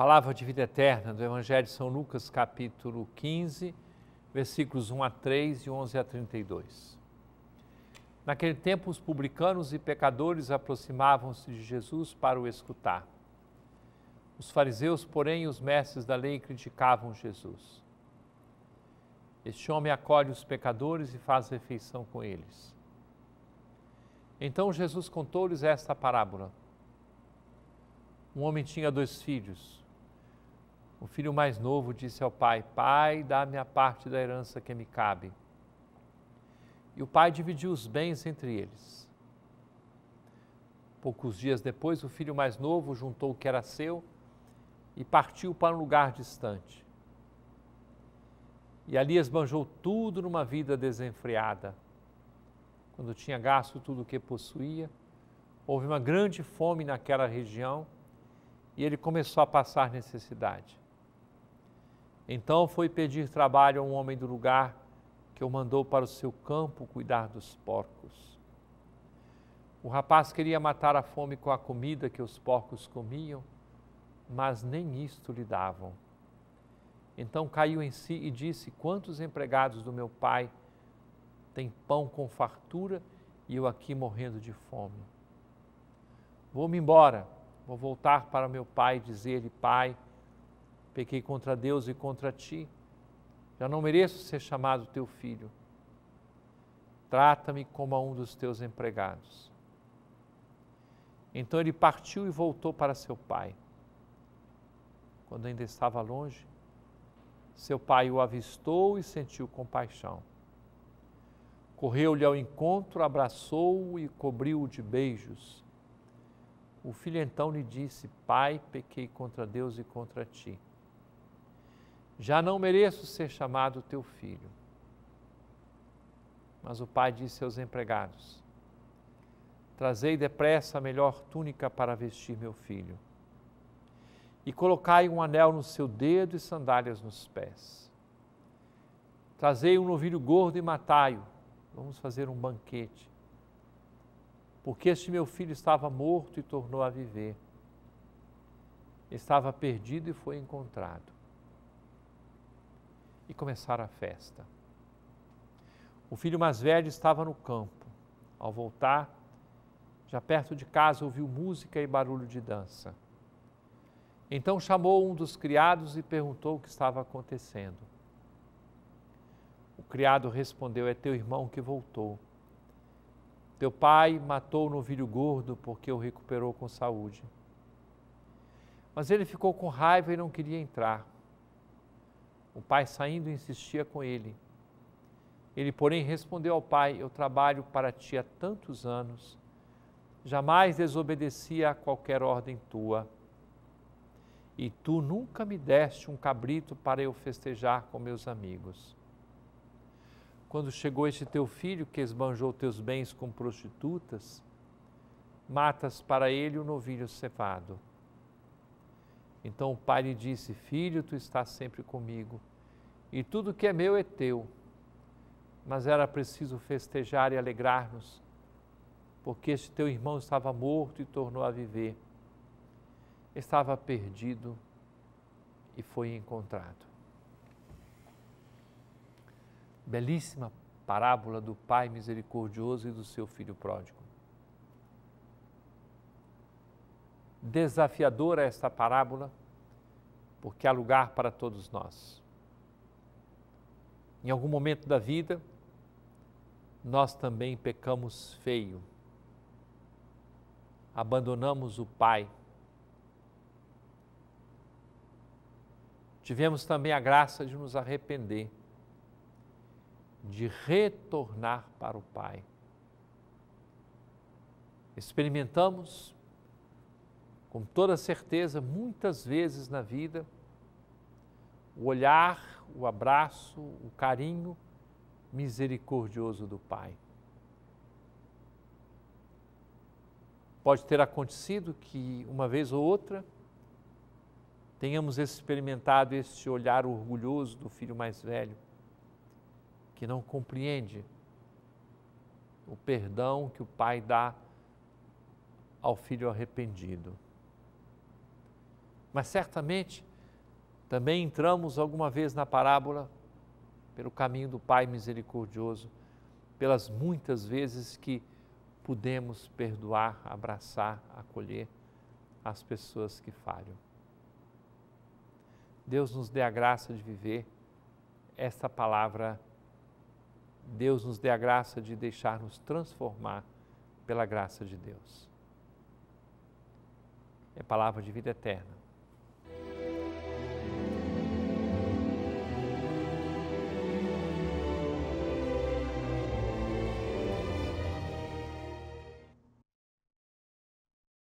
Palavra de vida eterna do Evangelho de São Lucas, capítulo 15, versículos 1 a 3 e 11 a 32. Naquele tempo, os publicanos e pecadores aproximavam-se de Jesus para o escutar. Os fariseus, porém, e os mestres da lei criticavam Jesus. Este homem acolhe os pecadores e faz refeição com eles. Então Jesus contou-lhes esta parábola. Um homem tinha dois filhos. O filho mais novo disse ao pai: Pai, dá-me a parte da herança que me cabe. E o pai dividiu os bens entre eles. Poucos dias depois, o filho mais novo juntou o que era seu e partiu para um lugar distante. E ali esbanjou tudo numa vida desenfreada. Quando tinha gasto tudo o que possuía, houve uma grande fome naquela região e ele começou a passar necessidade. Então foi pedir trabalho a um homem do lugar que o mandou para o seu campo cuidar dos porcos. O rapaz queria matar a fome com a comida que os porcos comiam, mas nem isto lhe davam. Então caiu em si e disse: Quantos empregados do meu pai têm pão com fartura e eu aqui morrendo de fome? Vou-me embora, vou voltar para meu pai e dizer-lhe: Pai, Pequei contra Deus e contra ti. Já não mereço ser chamado teu filho. Trata-me como a um dos teus empregados. Então ele partiu e voltou para seu pai. Quando ainda estava longe, seu pai o avistou e sentiu compaixão. Correu-lhe ao encontro, abraçou-o e cobriu-o de beijos. O filho então lhe disse: Pai, pequei contra Deus e contra ti. Já não mereço ser chamado teu filho. Mas o pai disse aos empregados: Trazei depressa a melhor túnica para vestir meu filho, e colocai um anel no seu dedo e sandálias nos pés. Trazei um novilho gordo e matai-o. Vamos fazer um banquete. Porque este meu filho estava morto e tornou a viver. Estava perdido e foi encontrado e começaram a festa. O filho mais velho estava no campo. Ao voltar, já perto de casa, ouviu música e barulho de dança. Então chamou um dos criados e perguntou o que estava acontecendo. O criado respondeu: É teu irmão que voltou. Teu pai matou o novilho gordo porque o recuperou com saúde. Mas ele ficou com raiva e não queria entrar. O pai saindo insistia com ele. Ele, porém, respondeu ao pai: Eu trabalho para ti há tantos anos, jamais desobedecia a qualquer ordem tua. E tu nunca me deste um cabrito para eu festejar com meus amigos. Quando chegou este teu filho que esbanjou teus bens com prostitutas, matas para ele o um novilho cevado. Então o pai lhe disse: Filho, tu estás sempre comigo, e tudo que é meu é teu. Mas era preciso festejar e alegrar-nos, porque este teu irmão estava morto e tornou a viver, estava perdido e foi encontrado. Belíssima parábola do Pai misericordioso e do seu filho pródigo. desafiadora esta parábola, porque há lugar para todos nós. Em algum momento da vida, nós também pecamos feio, abandonamos o Pai. Tivemos também a graça de nos arrepender, de retornar para o Pai. Experimentamos com toda certeza, muitas vezes na vida, o olhar, o abraço, o carinho misericordioso do Pai. Pode ter acontecido que, uma vez ou outra, tenhamos experimentado este olhar orgulhoso do filho mais velho, que não compreende o perdão que o Pai dá ao filho arrependido. Mas certamente também entramos alguma vez na parábola pelo caminho do Pai misericordioso, pelas muitas vezes que pudemos perdoar, abraçar, acolher as pessoas que falham. Deus nos dê a graça de viver esta palavra. Deus nos dê a graça de deixar-nos transformar pela graça de Deus. É palavra de vida eterna